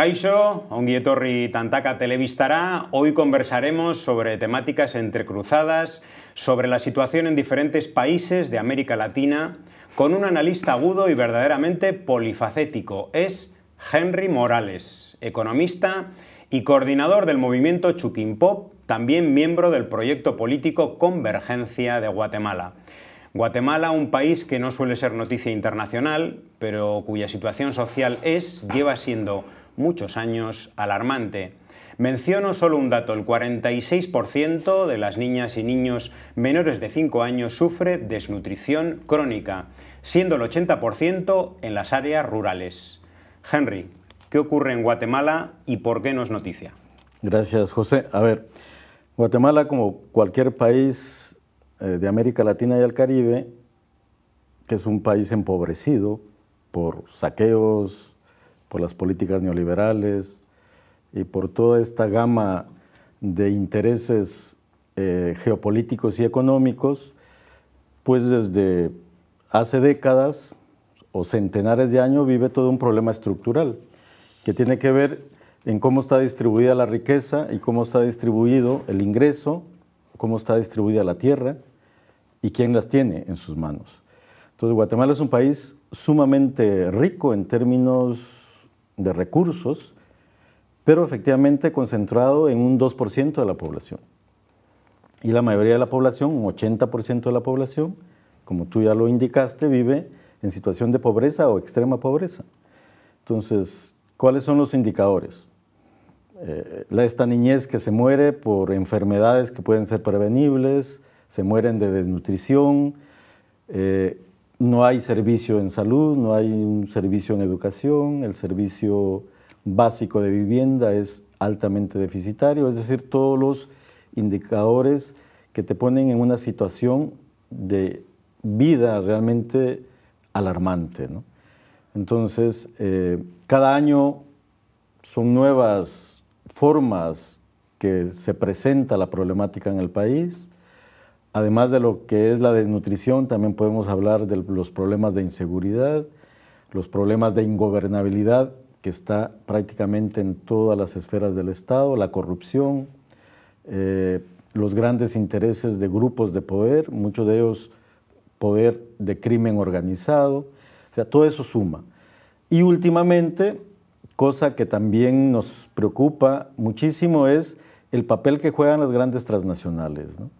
Kaixo, ongi etorri Tantaka Hoy conversaremos sobre temáticas entrecruzadas, sobre la situación en diferentes países de América Latina, con un analista agudo y verdaderamente polifacético. Es Henry Morales, economista y coordinador del movimiento Chuquimpop, también miembro del proyecto político Convergencia de Guatemala. Guatemala, un país que no suele ser noticia internacional, pero cuya situación social es, lleva siendo muchos años alarmante. Menciono solo un dato, el 46% de las niñas y niños menores de 5 años sufre desnutrición crónica, siendo el 80% en las áreas rurales. Henry, ¿qué ocurre en Guatemala y por qué no es noticia? Gracias, José. A ver, Guatemala, como cualquier país eh, de América Latina y el Caribe, que es un país empobrecido por saqueos, por las políticas neoliberales y por toda esta gama de intereses eh, geopolíticos y económicos, pues desde hace décadas o centenares de años vive todo un problema estructural que tiene que ver en cómo está distribuida la riqueza y cómo está distribuido el ingreso, cómo está distribuida la tierra y quién las tiene en sus manos. Entonces Guatemala es un país sumamente rico en términos de recursos, pero efectivamente concentrado en un 2% de la población. Y la mayoría de la población, un 80% de la población, como tú ya lo indicaste, vive en situación de pobreza o extrema pobreza. Entonces, ¿cuáles son los indicadores? Eh, esta niñez que se muere por enfermedades que pueden ser prevenibles, se mueren de desnutrición, eh, no hay servicio en salud, no hay un servicio en educación, el servicio básico de vivienda es altamente deficitario, es decir, todos los indicadores que te ponen en una situación de vida realmente alarmante. Entonces, eh, cada año son nuevas formas que se presenta la problemática en el país Además de lo que es la desnutrición, también podemos hablar de los problemas de inseguridad, los problemas de ingobernabilidad que está prácticamente en todas las esferas del Estado, la corrupción, eh, los grandes intereses de grupos de poder, muchos de ellos poder de crimen organizado, o sea, todo eso suma. Y últimamente, cosa que también nos preocupa muchísimo es el papel que juegan las grandes transnacionales. ¿no?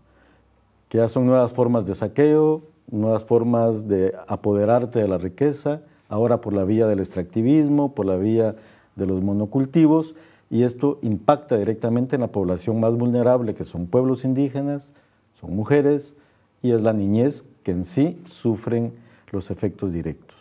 que ya son nuevas formas de saqueo, nuevas formas de apoderarte de la riqueza, ahora por la vía del extractivismo, por la vía de los monocultivos, y esto impacta directamente en la población más vulnerable, que son pueblos indígenas, son mujeres, y es la niñez que en sí sufren los efectos directos.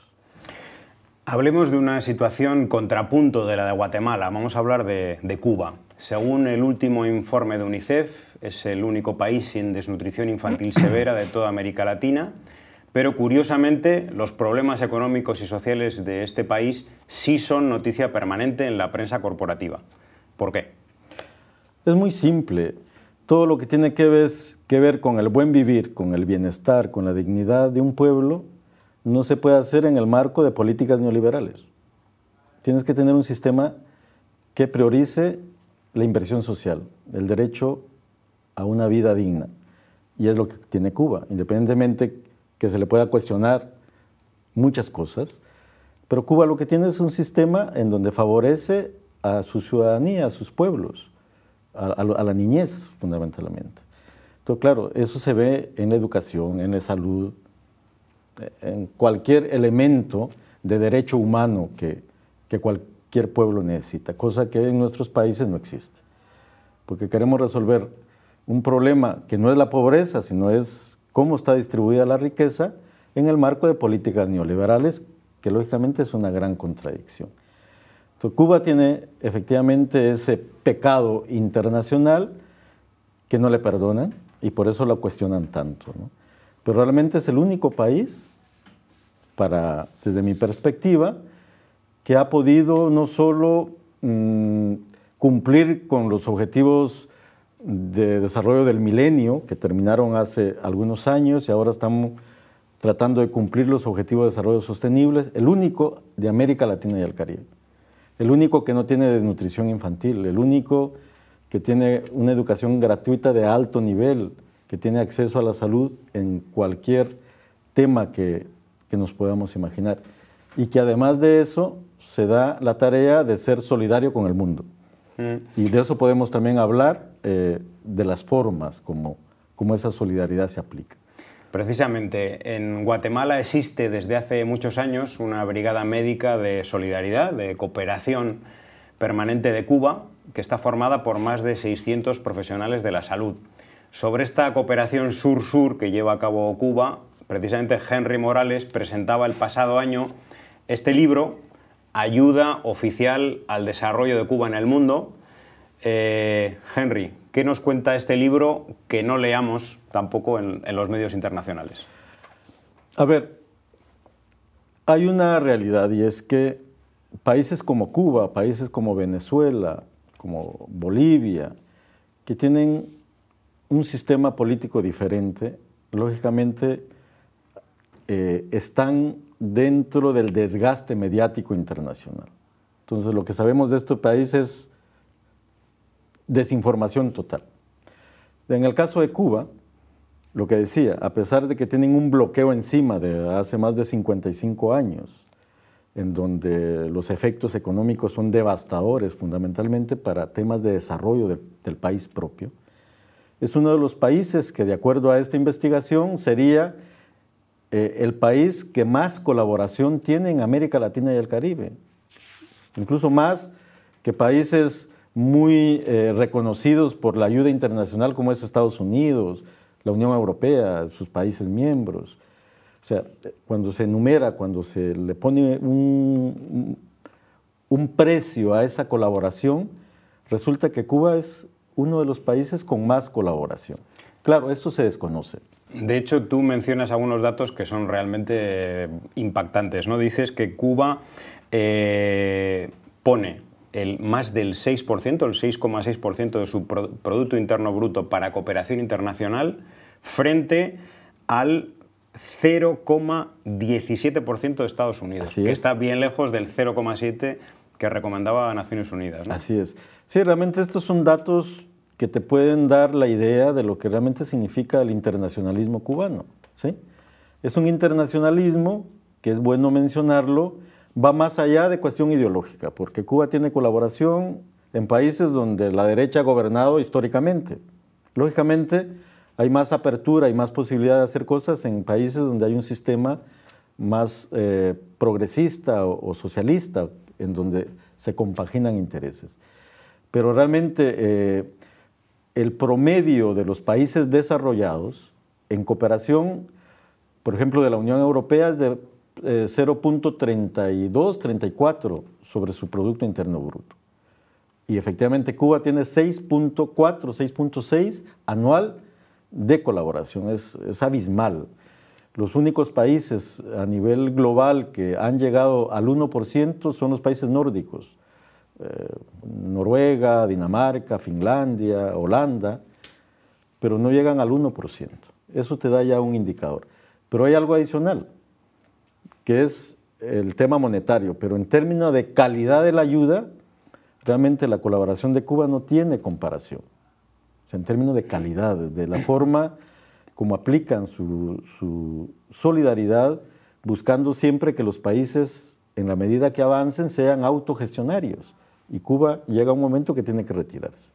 Hablemos de una situación contrapunto de la de Guatemala, vamos a hablar de, de Cuba. Según el último informe de UNICEF, es el único país sin desnutrición infantil severa de toda América Latina, pero curiosamente los problemas económicos y sociales de este país sí son noticia permanente en la prensa corporativa. ¿Por qué? Es muy simple. Todo lo que tiene que ver, que ver con el buen vivir, con el bienestar, con la dignidad de un pueblo, no se puede hacer en el marco de políticas neoliberales. Tienes que tener un sistema que priorice la inversión social, el derecho a una vida digna. Y es lo que tiene Cuba, independientemente que se le pueda cuestionar muchas cosas. Pero Cuba lo que tiene es un sistema en donde favorece a su ciudadanía, a sus pueblos, a, la niñez fundamentalmente. Entonces, claro, eso se ve en la educación, en la salud, en cualquier elemento de derecho humano que, que cualquier cualquier pueblo necesita, cosa que en nuestros países no existe. Porque queremos resolver un problema que no es la pobreza, sino es cómo está distribuida la riqueza en el marco de políticas neoliberales, que lógicamente es una gran contradicción. Cuba tiene efectivamente ese pecado internacional que no le perdonan y por eso lo cuestionan tanto. Pero realmente es el único país, para, desde mi perspectiva, que ha podido no solo mm, cumplir con los objetivos de desarrollo del milenio, que terminaron hace algunos años y ahora estamos tratando de cumplir los objetivos de desarrollo sostenible, el único de América Latina y el Caribe, el único que no tiene desnutrición infantil, el único que tiene una educación gratuita de alto nivel, que tiene acceso a la salud en cualquier tema que nos podamos imaginar. Y que además de eso se da la tarea de ser solidario con el mundo. Mm. Y de eso podemos también hablar, eh, de las formas como, como esa solidaridad se aplica. Precisamente, en Guatemala existe desde hace muchos años una brigada médica de solidaridad, de cooperación permanente de Cuba, que está formada por más de 600 profesionales de la salud. Sobre esta cooperación sur-sur que lleva a cabo Cuba, precisamente Henry Morales presentaba el pasado año este libro ayuda oficial al desarrollo de Cuba en el mundo. Eh, Henry, ¿qué nos cuenta este libro que no leamos tampoco en, los medios internacionales? A ver, hay una realidad y es que países como Cuba, países como Venezuela, como Bolivia, que tienen un sistema político diferente, lógicamente eh, están dentro del desgaste mediático internacional. Entonces lo que sabemos de este país es desinformación total. En el caso de Cuba, lo que decía, a pesar de que tienen un bloqueo encima de hace más de 55 años, en donde los efectos económicos son devastadores fundamentalmente para temas de desarrollo del país propio, es uno de los países que, de acuerdo a esta investigación, sería eh, el país que más colaboración tiene en América Latina y el Caribe, incluso más que países muy eh, reconocidos por la ayuda internacional como es Estados Unidos, la Unión Europea, sus países miembros. O sea, cuando se enumera, cuando se le pone un precio a esa colaboración, resulta que Cuba es uno de los países con más colaboración. Claro, esto se desconoce. De hecho, tú mencionas algunos datos que son realmente impactantes. ¿no? Dices que Cuba eh, pone el, más del 6%, el 6,6% de su Producto Interno Bruto para cooperación internacional frente al 0,17% de Estados Unidos, que está bien lejos del 0,7% que recomendaba Naciones Unidas. Así es. Sí, realmente estos son datos que te pueden dar la idea de lo que realmente significa el internacionalismo cubano. ¿sí? Es un internacionalismo que es bueno mencionarlo, va más allá de cuestión ideológica, porque Cuba tiene colaboración en países donde la derecha ha gobernado históricamente. Lógicamente, hay más apertura y más posibilidad de hacer cosas en países donde hay un sistema más eh, progresista o, socialista, en donde se compaginan intereses. Pero realmente eh, el promedio de los países desarrollados en cooperación, por ejemplo, de la Unión Europea es de 0.32-34 eh, sobre su Producto Interno Bruto. Y efectivamente Cuba tiene 6.4, 6.6 anual de colaboración, es abismal. Los únicos países a nivel global que han llegado al 1% son los países nórdicos. Eh, Noruega, Dinamarca, Finlandia, Holanda, pero no llegan al 1%. Eso te da ya un indicador. Pero hay algo adicional, que es el tema monetario, pero en términos de calidad de la ayuda, realmente la colaboración de Cuba no tiene comparación. en términos de calidad, de la forma como aplican su solidaridad, buscando siempre que los países, en la medida que avancen, sean autogestionarios y Cuba llega un momento que tiene que retirarse.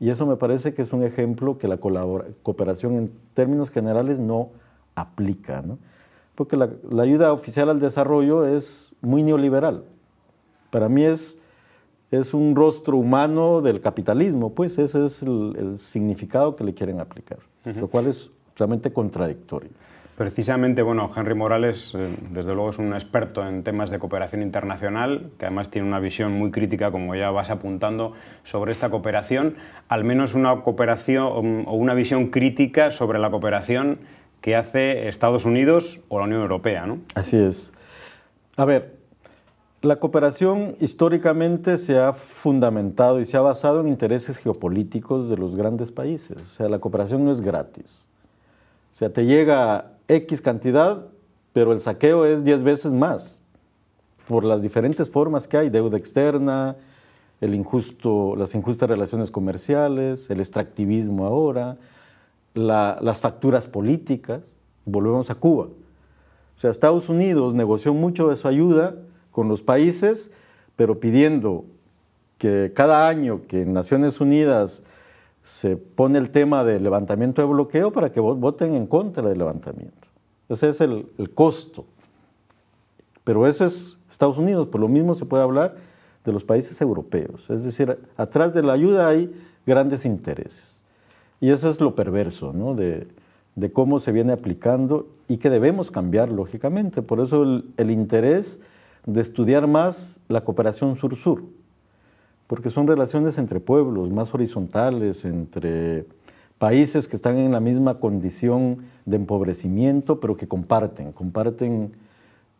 Y eso me parece que es un ejemplo que la cooperación en términos generales no aplica, porque la, ayuda oficial al desarrollo es muy neoliberal. Para mí es, un rostro humano del capitalismo, pues ese es el, significado que le quieren aplicar, lo cual es realmente contradictorio. Precisamente, bueno, Henry Morales, eh, desde luego, es un experto en temas de cooperación internacional, que además tiene una visión muy crítica, como ya vas apuntando, sobre esta cooperación, al menos una cooperación um, o una visión crítica sobre la cooperación que hace Estados Unidos o la Unión Europea, ¿no? Así es. A ver, la cooperación históricamente se ha fundamentado y se ha basado en intereses geopolíticos de los grandes países. O sea, la cooperación no es gratis. O sea, te llega X cantidad, pero el saqueo es 10 veces más, por las diferentes formas que hay, deuda externa, el injusto, las injustas relaciones comerciales, el extractivismo ahora, las facturas políticas. Volvemos a Cuba. O sea, Estados Unidos negoció mucho de su ayuda con los países, pero pidiendo que cada año que Naciones Unidas se pone el tema de levantamiento de bloqueo para que voten en contra del levantamiento. Ese es el, costo. Pero eso es Estados Unidos, por lo mismo se puede hablar de los países europeos. Es decir, atrás de la ayuda hay grandes intereses. Y eso es lo perverso de, cómo se viene aplicando y que debemos cambiar, lógicamente. Por eso el interés de estudiar más la cooperación sur-sur porque son relaciones entre pueblos, más horizontales, entre países que están en la misma condición de empobrecimiento, pero que comparten, comparten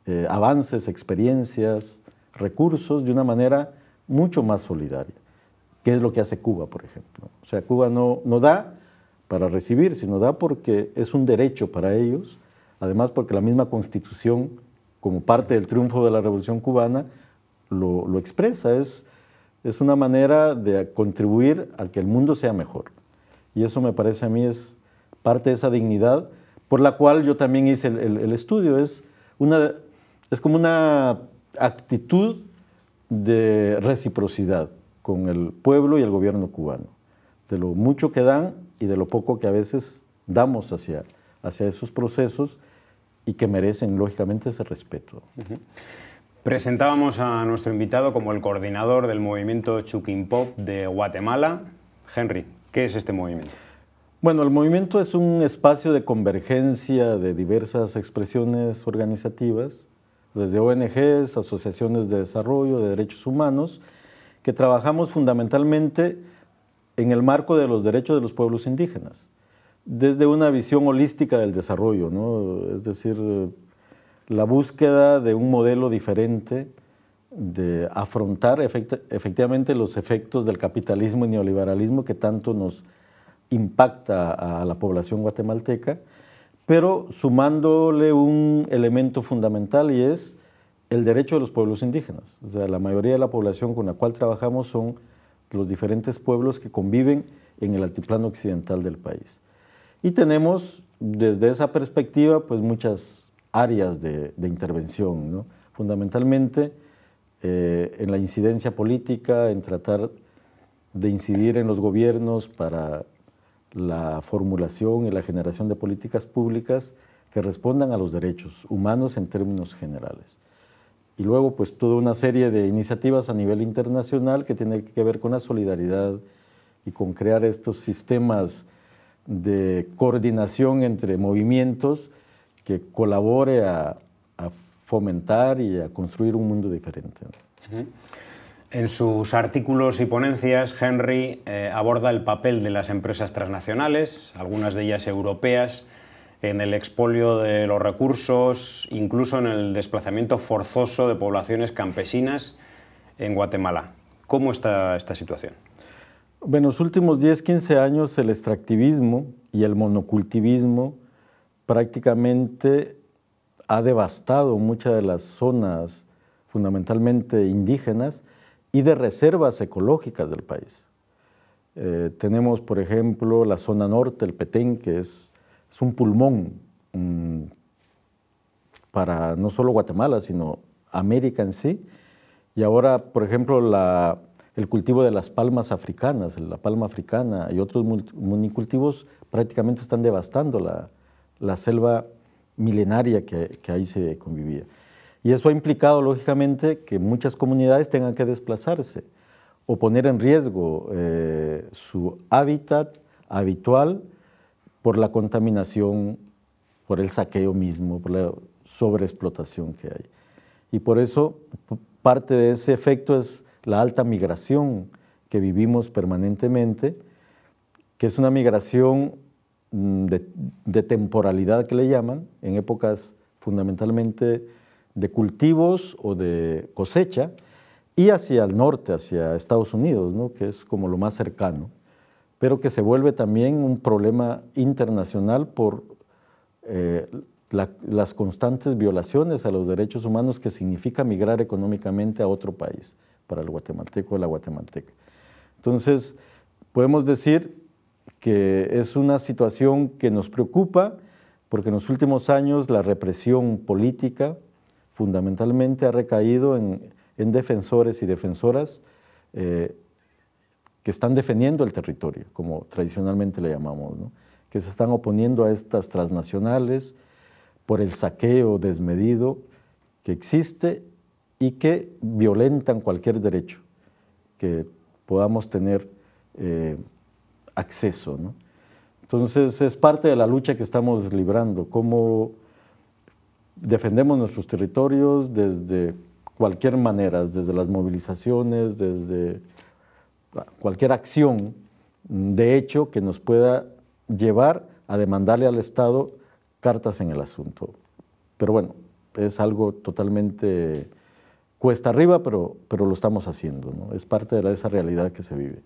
eh, avances, experiencias, recursos de una manera mucho más solidaria, que es lo que hace Cuba, por ejemplo. O sea, Cuba no, da para recibir, sino da porque es un derecho para ellos, además porque la misma constitución, como parte del triunfo de la Revolución cubana, lo, lo expresa, es es una manera de contribuir a que el mundo sea mejor. Y eso me parece a mí es parte de esa dignidad por la cual yo también hice el, estudio. Es, una, es como una actitud de reciprocidad con el pueblo y el gobierno cubano, de lo mucho que dan y de lo poco que a veces damos hacia, hacia esos procesos y que merecen lógicamente ese respeto. Presentábamos a nuestro invitado como el coordinador del movimiento Chukin Pop de Guatemala. Henry, ¿qué es este movimiento? Bueno, el movimiento es un espacio de convergencia de diversas expresiones organizativas, desde ONGs, asociaciones de desarrollo, de derechos humanos, que trabajamos fundamentalmente en el marco de los derechos de los pueblos indígenas, desde una visión holística del desarrollo, ¿no? es decir, la búsqueda de un modelo diferente de afrontar efectivamente los efectos del capitalismo y neoliberalismo que tanto nos impacta a la población guatemalteca, pero sumándole un elemento fundamental y es el derecho de los pueblos indígenas. O sea, la mayoría de la población con la cual trabajamos son los diferentes pueblos que conviven en el altiplano occidental del país. Y tenemos desde esa perspectiva pues muchas áreas de, intervención, fundamentalmente eh, en la incidencia política, en tratar de incidir en los gobiernos para la formulación y la generación de políticas públicas que respondan a los derechos humanos en términos generales. Y luego, pues, toda una serie de iniciativas a nivel internacional que tienen que ver con la solidaridad y con crear estos sistemas de coordinación entre movimientos que colabore a, fomentar y a construir un mundo diferente. En sus artículos y ponencias, Henry eh, aborda el papel de las empresas transnacionales, algunas de ellas europeas, en el expolio de los recursos, incluso en el desplazamiento forzoso de poblaciones campesinas en Guatemala. ¿Cómo está esta situación? En los últimos 10-15 años el extractivismo y el monocultivismo prácticamente ha devastado muchas de las zonas fundamentalmente indígenas y de reservas ecológicas del país. Eh, tenemos, por ejemplo, la zona norte, el Petén, que es, es un pulmón mm, para no solo Guatemala, sino América en sí. Y ahora, por ejemplo, el cultivo de las palmas africanas, la palma africana y otros multicultivos prácticamente están devastando la, la selva milenaria que, ahí se convivía. Y eso ha implicado, lógicamente, que muchas comunidades tengan que desplazarse o poner en riesgo eh, su hábitat habitual por la contaminación, por el saqueo mismo, por la sobreexplotación que hay. Y por eso parte de ese efecto es la alta migración que vivimos permanentemente, que es una migración Mm, de, temporalidad que le llaman, en épocas fundamentalmente de cultivos o de cosecha, y hacia el norte, hacia Estados Unidos, que es como lo más cercano, pero que se vuelve también un problema internacional por eh, las constantes violaciones a los derechos humanos que significa migrar económicamente a otro país para el guatemalteco o la guatemalteca. Entonces, podemos decir que es una situación que nos preocupa porque en los últimos años la represión política fundamentalmente ha recaído en, defensores y defensoras eh, que están defendiendo el territorio, como tradicionalmente le llamamos, que se están oponiendo a estas transnacionales por el saqueo desmedido que existe y que violentan cualquier derecho que podamos tener eh, acceso. Entonces es parte de la lucha que estamos librando, cómo defendemos nuestros territorios desde cualquier manera, desde las movilizaciones, desde cualquier acción de hecho que nos pueda llevar a demandarle al Estado cartas en el asunto. Pero bueno, es algo totalmente cuesta arriba, pero, lo estamos haciendo. ¿no? Es parte de esa realidad que se vive.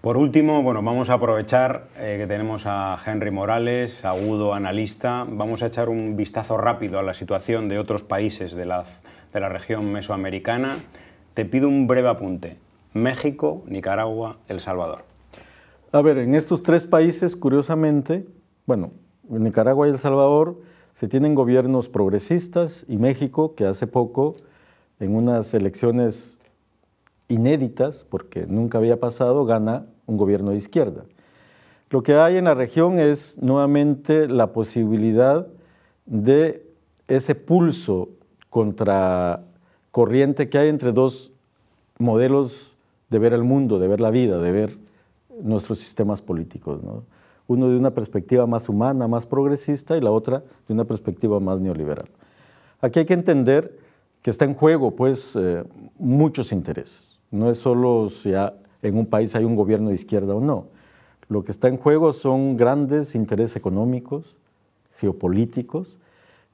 Por último, bueno, vamos a aprovechar eh, que tenemos a Henry Morales, agudo analista. Vamos a echar un vistazo rápido a la situación de otros países de la, de la región mesoamericana. Te pido un breve apunte. México, Nicaragua, El Salvador. A ver, en estos tres países, curiosamente, bueno, Nicaragua y El Salvador se tienen gobiernos progresistas y México, que hace poco en unas elecciones inéditas, porque nunca había pasado, gana un gobierno de izquierda. Lo que hay en la región es nuevamente la posibilidad de ese pulso contra corriente que hay entre dos modelos de ver el mundo, de ver la vida, de ver nuestros sistemas políticos. Uno de una perspectiva más humana, más progresista, y la otra de una perspectiva más neoliberal. Aquí hay que entender que está en juego, pues, eh, muchos intereses. No es solo si en un país hay un gobierno de izquierda o no. Lo que está en juego son grandes intereses económicos, geopolíticos,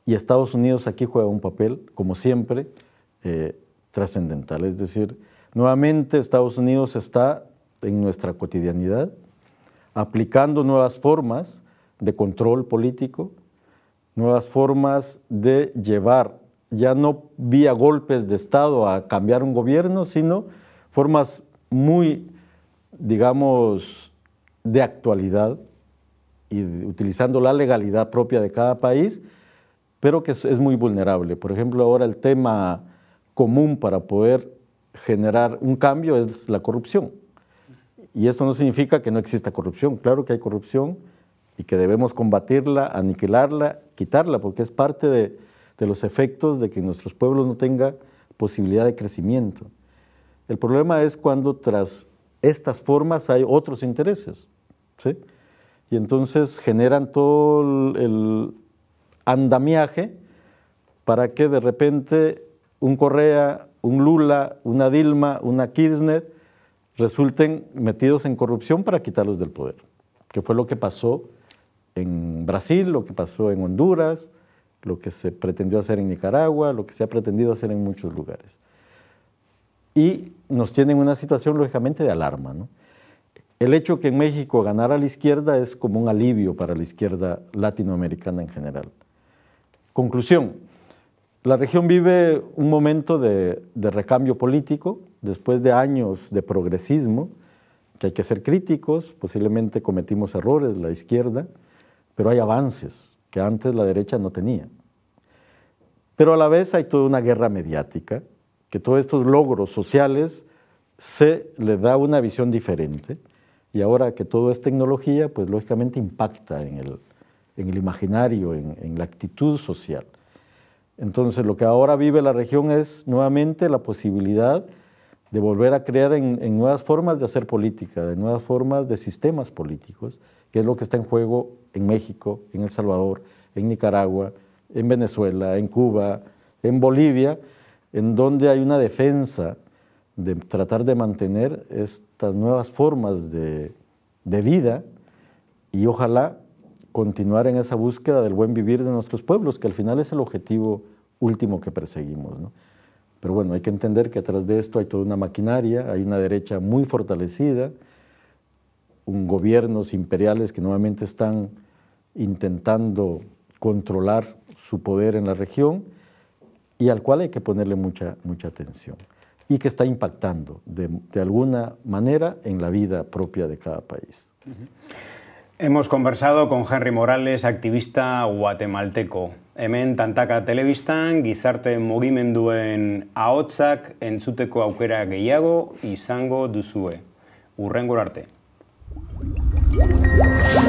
y Estados Unidos aquí juega un papel, como siempre, eh, trascendental. Es decir, nuevamente Estados Unidos está en nuestra cotidianidad, aplicando nuevas formas de control político, nuevas formas de llevar ya no vía golpes de Estado a cambiar un gobierno, sino formas muy, digamos, de actualidad y utilizando la legalidad propia de cada país, pero que es muy vulnerable. Por ejemplo, ahora el tema común para poder generar un cambio es la corrupción. Y esto no significa que no exista corrupción. Claro que hay corrupción y que debemos combatirla, aniquilarla, quitarla, porque es parte de, de los efectos de que nuestros pueblos no tengan posibilidad de crecimiento. El problema es cuando tras estas formas hay otros intereses, ¿sí? Y entonces generan todo el andamiaje para que de repente un Correa, un Lula, una Dilma, una Kirchner resulten metidos en corrupción para quitarlos del poder, que fue lo que pasó en Brasil, lo que pasó en Honduras, lo que se pretendió hacer en Nicaragua, lo que se ha pretendido hacer en muchos lugares. Y nos tienen una situación lógicamente de alarma. El hecho que en México ganara la izquierda es como un alivio para la izquierda latinoamericana en general. Conclusión, la región vive un momento de, de recambio político después de años de progresismo, que hay que ser críticos, posiblemente cometimos errores la izquierda, pero hay avances, que antes la derecha no tenía. Pero a la vez hay toda una guerra mediática, que todos estos logros sociales se le da una visión diferente y ahora que todo es tecnología, pues lógicamente impacta en el, imaginario, en, la actitud social. Entonces lo que ahora vive la región es nuevamente la posibilidad de volver a crear en, nuevas formas de hacer política, de nuevas formas de sistemas políticos que es lo que está en juego en México, en El Salvador, en Nicaragua, en Venezuela, en Cuba, en Bolivia, en donde hay una defensa de tratar de mantener estas nuevas formas de, vida y ojalá continuar en esa búsqueda del buen vivir de nuestros pueblos, que al final es el objetivo último que perseguimos. Pero bueno, hay que entender que atrás de esto hay toda una maquinaria, hay una derecha muy fortalecida, gobiernos imperiales que nuevamente están intentando controlar su poder en la región y al cual hay que ponerle mucha, mucha atención y que está impactando de, alguna manera en la vida propia de cada país. Hemos conversado con Henry Morales, activista guatemalteco. Hemen tantaka telebistan, gizarte mugimenduen ahotsak entzuteko aukera y sango duzue. Urrengor arte. Woo!